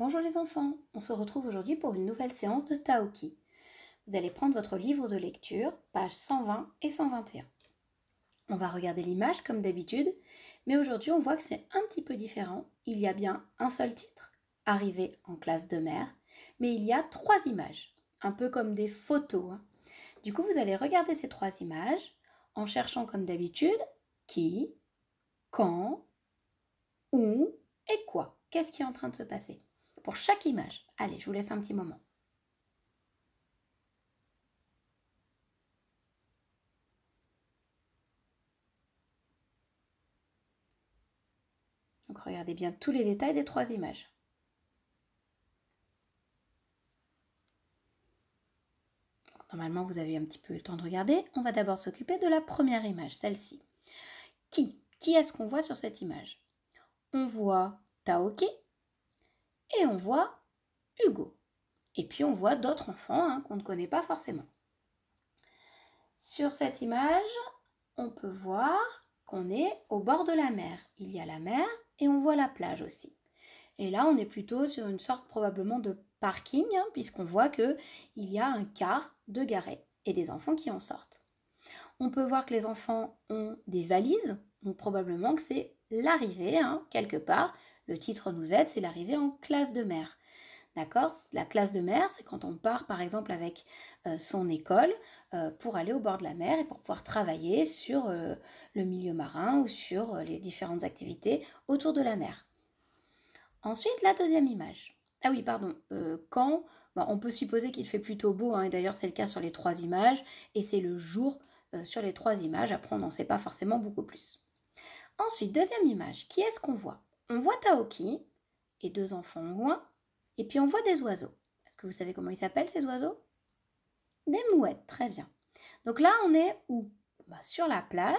Bonjour les enfants, on se retrouve aujourd'hui pour une nouvelle séance de Taoki. Vous allez prendre votre livre de lecture, pages 120 et 121. On va regarder l'image comme d'habitude, mais aujourd'hui on voit que c'est un petit peu différent. Il y a bien un seul titre, Arrivé en classe de mer, mais il y a trois images, un peu comme des photos. Hein. Du coup, vous allez regarder ces trois images en cherchant comme d'habitude qui, quand, où et quoi. Qu'est-ce qui est en train de se passer pour chaque image. Allez, je vous laisse un petit moment. Donc regardez bien tous les détails des trois images. Normalement, vous avez un petit peu le temps de regarder. On va d'abord s'occuper de la première image, celle-ci. Qui Qui est-ce qu'on voit sur cette image On voit Taoki, et on voit Hugo. Et puis on voit d'autres enfants hein, qu'on ne connaît pas forcément. Sur cette image, on peut voir qu'on est au bord de la mer. Il y a la mer et on voit la plage aussi. Et là, on est plutôt sur une sorte probablement de parking, hein, puisqu'on voit que il y a un quart de garé et des enfants qui en sortent. On peut voir que les enfants ont des valises, donc probablement que c'est l'arrivée hein, quelque part le titre nous aide, c'est l'arrivée en classe de mer. D'accord La classe de mer, c'est quand on part par exemple avec euh, son école euh, pour aller au bord de la mer et pour pouvoir travailler sur euh, le milieu marin ou sur les différentes activités autour de la mer. Ensuite, la deuxième image. Ah oui, pardon, quand bah, on peut supposer qu'il fait plutôt beau, hein, et d'ailleurs c'est le cas sur les trois images, et c'est le jour sur les trois images, après on n'en sait pas forcément beaucoup plus. Ensuite, deuxième image, qui est-ce qu'on voit on voit Taoki et deux enfants loin, et puis on voit des oiseaux. Est-ce que vous savez comment ils s'appellent ces oiseaux Des mouettes, très bien. Donc là, on est où bah, Sur la plage.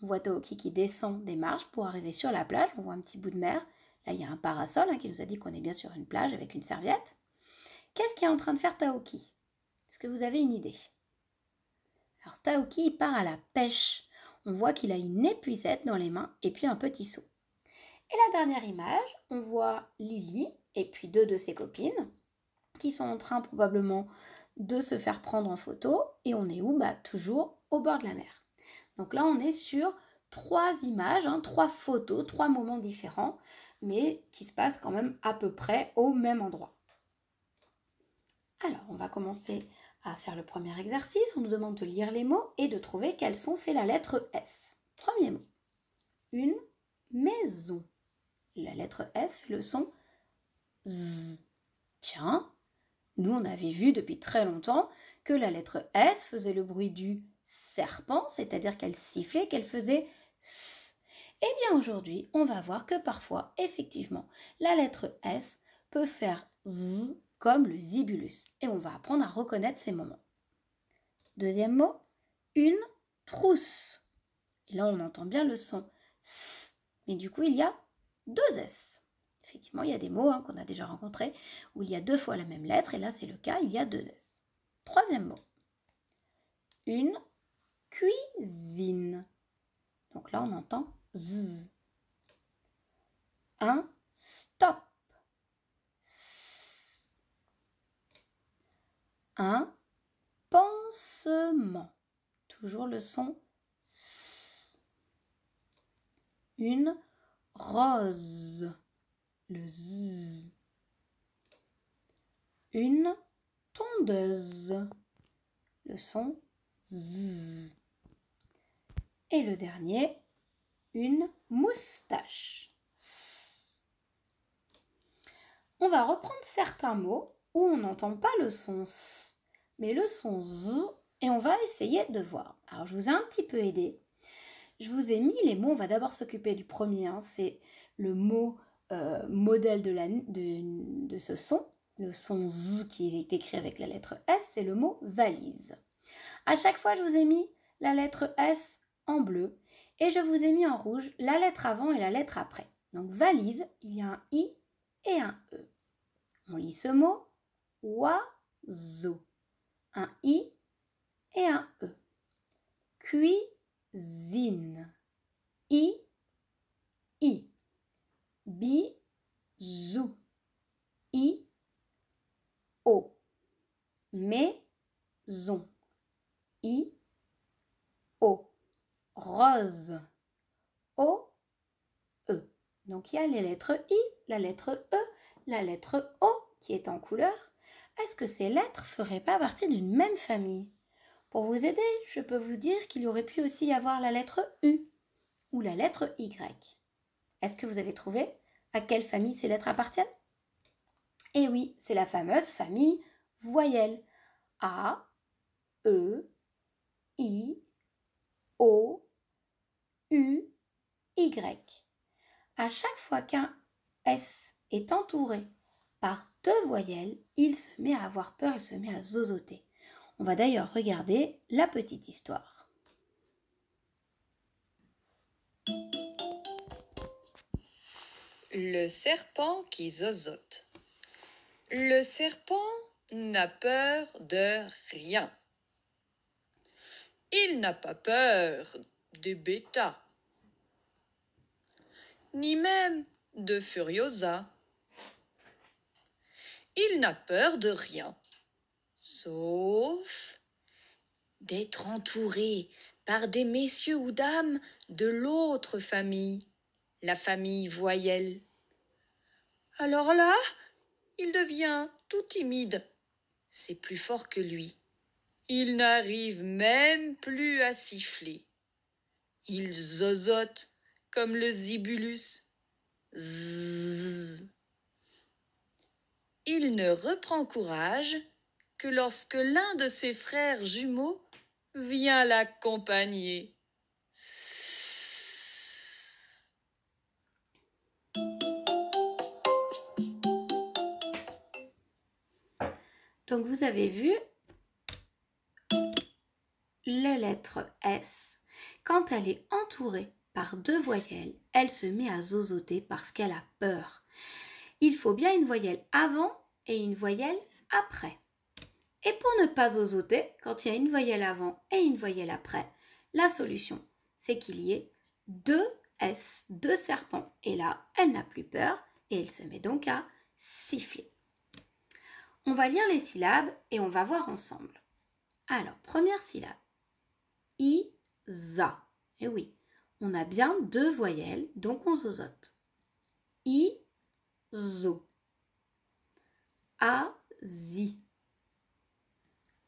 On voit Taoki qui descend des marches pour arriver sur la plage. On voit un petit bout de mer. Là, il y a un parasol hein, qui nous a dit qu'on est bien sur une plage avec une serviette. Qu'est-ce qu'il est en train de faire Taoki Est-ce que vous avez une idée Alors Taoki, il part à la pêche. On voit qu'il a une épuisette dans les mains et puis un petit seau. Et la dernière image, on voit Lily et puis deux de ses copines qui sont en train probablement de se faire prendre en photo. Et on est où bah, Toujours au bord de la mer. Donc là, on est sur trois images, hein, trois photos, trois moments différents, mais qui se passent quand même à peu près au même endroit. Alors, on va commencer à faire le premier exercice. On nous demande de lire les mots et de trouver quels sont faits la lettre S. Premier mot. Une maison. La lettre S fait le son Z. Tiens, nous on avait vu depuis très longtemps que la lettre S faisait le bruit du serpent, c'est-à-dire qu'elle sifflait, qu'elle faisait S. Eh bien aujourd'hui, on va voir que parfois, effectivement, la lettre S peut faire Z comme le zibulus. Et on va apprendre à reconnaître ces moments. Deuxième mot, une trousse. Et là, on entend bien le son S. Mais du coup, il y a deux S. Effectivement, il y a des mots hein, qu'on a déjà rencontrés où il y a deux fois la même lettre, et là c'est le cas, il y a deux S. Troisième mot, une cuisine. Donc là on entend Z. Un stop. S. Un pansement. Toujours le son S. Une rose, le z. Une tondeuse, le son z. Et le dernier, une moustache. S. On va reprendre certains mots où on n'entend pas le son s, mais le son z, et on va essayer de voir. Alors je vous ai un petit peu aidé je vous ai mis les mots. On va d'abord s'occuper du premier. Hein. c'est le mot euh, modèle de, ce son. Le son Z qui est écrit avec la lettre S, c'est le mot valise. À chaque fois, je vous ai mis la lettre S en bleu et je vous ai mis en rouge la lettre avant et la lettre après. Donc valise, il y a un I et un E. On lit ce mot zo Un I et un E. Cuit zine. I, i. BI, ZOU, I, o. Maison. I, o. Rose. O, e. Donc il y a les lettres I, la lettre E, la lettre O qui est en couleur. Est-ce que ces lettres feraient pas partie d'une même famille pour vous aider, je peux vous dire qu'il aurait pu aussi y avoir la lettre U ou la lettre Y. Est-ce que vous avez trouvé à quelle famille ces lettres appartiennent Eh oui, c'est la fameuse famille voyelle. A, E, I, O, U, Y. À chaque fois qu'un S est entouré par deux voyelles, il se met à avoir peur, il se met à zozoter. On va d'ailleurs regarder la petite histoire. Le serpent qui zozote. Le serpent n'a peur de rien. Il n'a pas peur des bêta. ni même de Furiosa. Il n'a peur de rien sauf d'être entouré par des messieurs ou dames de l'autre famille, la famille voyelle. Alors là, il devient tout timide. C'est plus fort que lui. Il n'arrive même plus à siffler. Il zozote comme le zibulus. Il ne reprend courage que lorsque l'un de ses frères jumeaux vient l'accompagner. Donc vous avez vu la lettre S. Quand elle est entourée par deux voyelles, elle se met à zozoter parce qu'elle a peur. Il faut bien une voyelle avant et une voyelle après. Et pour ne pas osoter, quand il y a une voyelle avant et une voyelle après, la solution, c'est qu'il y ait deux S, deux serpents. Et là, elle n'a plus peur et elle se met donc à siffler. On va lire les syllabes et on va voir ensemble. Alors, première syllabe. I-za. Eh oui, on a bien deux voyelles, donc on zozote. I-zo. A-zi.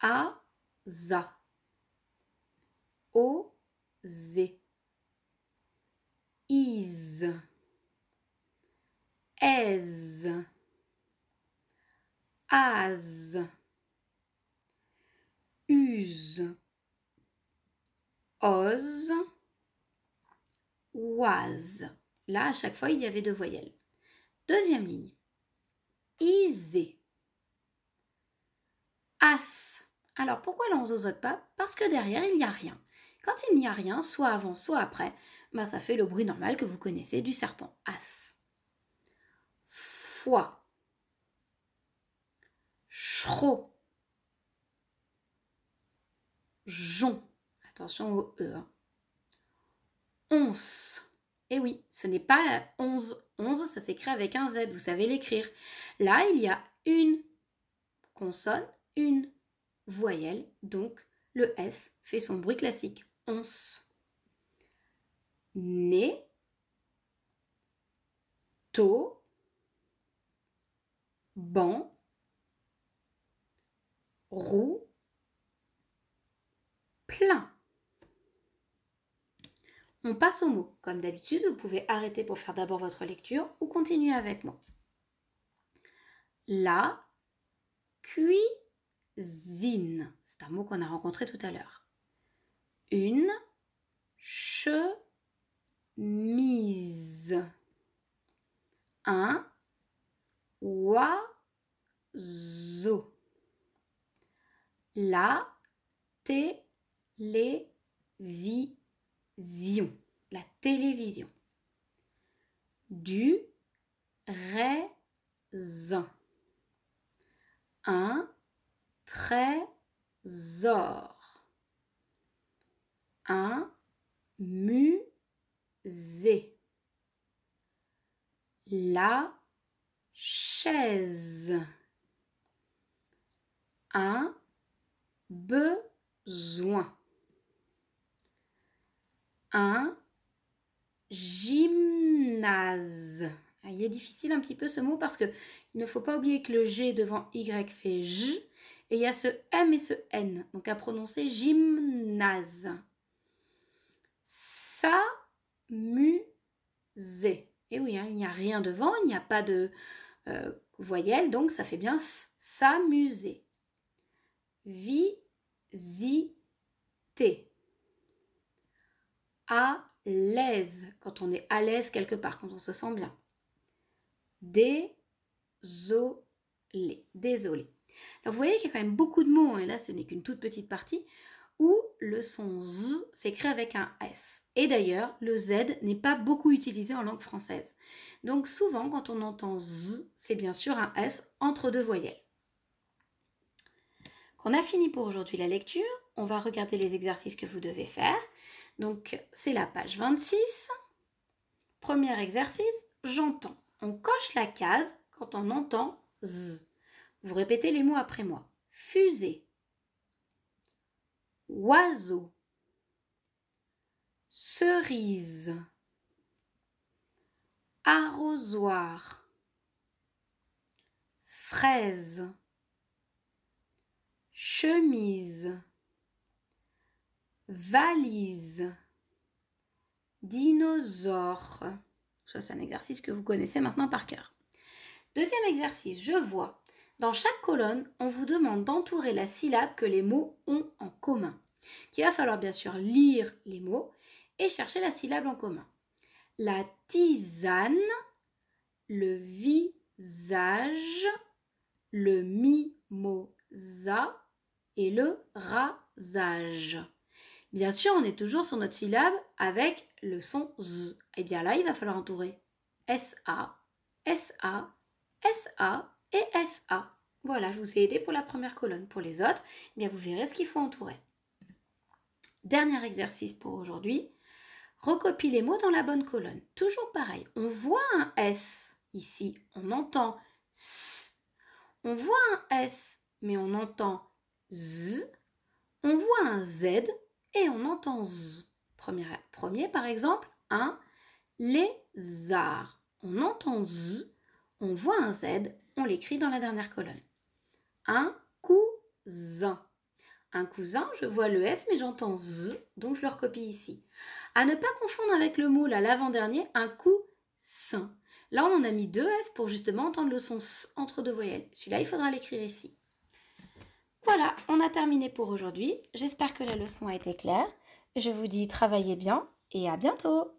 A, za. O, z Is. Aise. As. Use. Oz. Oise. Là, à chaque fois, il y avait deux voyelles. Deuxième ligne. Isé. As. Alors pourquoi l'on zozote pas Parce que derrière, il n'y a rien. Quand il n'y a rien, soit avant, soit après, bah, ça fait le bruit normal que vous connaissez du serpent. As. Foi. Chro. Jon. Attention au E. Hein. Once. Eh oui, ce n'est pas la 11. 11, ça s'écrit avec un Z, vous savez l'écrire. Là, il y a une consonne, une voyelle, donc le S fait son bruit classique. Once. Né. To. Ban. Roux. Plein. On passe au mot. Comme d'habitude, vous pouvez arrêter pour faire d'abord votre lecture ou continuer avec moi. La cuit zine. C'est un mot qu'on a rencontré tout à l'heure. Une chemise. Un oiseau. La télévision. La télévision. Du raisin. Un trésor. Un musée. La chaise. Un besoin. Un gymnase. Ah, il est difficile un petit peu ce mot parce que il ne faut pas oublier que le G devant Y fait J et il y a ce M et ce N, donc à prononcer gymnase. S'amuser. Et oui, hein, il n'y a rien devant, il n'y a pas de euh, voyelle, donc ça fait bien s'amuser. Visiter. À l'aise, quand on est à l'aise quelque part, quand on se sent bien. Désolé, désolé vous voyez qu'il y a quand même beaucoup de mots, hein, et là ce n'est qu'une toute petite partie, où le son Z s'écrit avec un S. Et d'ailleurs, le Z n'est pas beaucoup utilisé en langue française. Donc souvent, quand on entend Z, c'est bien sûr un S entre deux voyelles. Qu'on on a fini pour aujourd'hui la lecture, on va regarder les exercices que vous devez faire. Donc c'est la page 26. Premier exercice, j'entends. On coche la case quand on entend Z. Vous répétez les mots après moi. Fusée. Oiseau. Cerise. Arrosoir. Fraise. Chemise. Valise. Dinosaure. Ça, c'est un exercice que vous connaissez maintenant par cœur. Deuxième exercice, je vois dans chaque colonne, on vous demande d'entourer la syllabe que les mots ont en commun. Il va falloir bien sûr lire les mots et chercher la syllabe en commun. La tisane, le visage, le mimosa et le rasage. Bien sûr, on est toujours sur notre syllabe avec le son Z. Et eh bien là, il va falloir entourer SA, SA, SA, et SA. Voilà, je vous ai aidé pour la première colonne. Pour les autres, eh bien vous verrez ce qu'il faut entourer. Dernier exercice pour aujourd'hui. Recopie les mots dans la bonne colonne. Toujours pareil, on voit un S ici, on entend S. On voit un S, mais on entend Z. On voit un Z et on entend Z. Premier, premier par exemple, un lézard. On entend Z, on voit un Z on l'écrit dans la dernière colonne. Un cousin. Un cousin, je vois le S mais j'entends Z, donc je le recopie ici. À ne pas confondre avec le mot là, l'avant-dernier, un cousin. Là, on en a mis deux S pour justement entendre le son S entre deux voyelles. Celui-là, il faudra l'écrire ici. Voilà, on a terminé pour aujourd'hui. J'espère que la leçon a été claire. Je vous dis travaillez bien et à bientôt